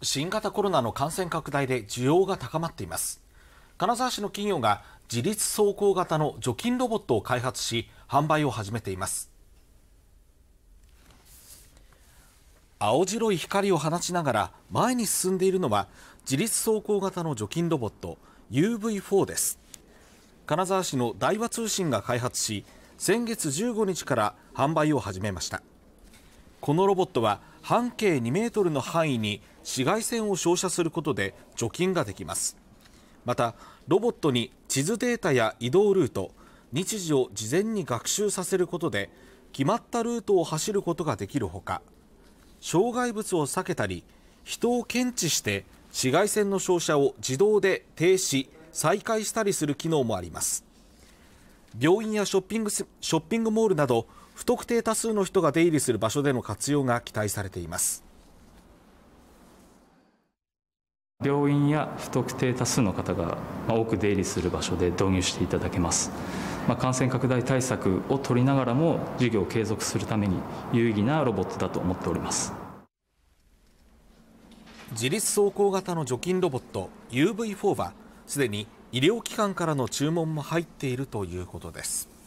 新型コロナの感染拡大で需要が高まっています金沢市の企業が自立走行型の除菌ロボットを開発し販売を始めています青白い光を放ちながら前に進んでいるのは自立走行型の除菌ロボット UV4 です金沢市の大和通信が開発し先月15日から販売を始めましたこのロボットは半径2メートルの範囲に紫外線を照射することで除菌ができますまたロボットに地図データや移動ルート日時を事前に学習させることで決まったルートを走ることができるほか障害物を避けたり人を検知して紫外線の照射を自動で停止再開したりする機能もあります病院やショッピングショッピングモールなど不特定多数の人が出入りする場所での活用が期待されています病院や不特定多数の方が多く出入りする場所で導入していただけますまあ、感染拡大対策を取りながらも事業を継続するために有意義なロボットだと思っております自立走行型の除菌ロボット UV4 はすでに医療機関からの注文も入っているということです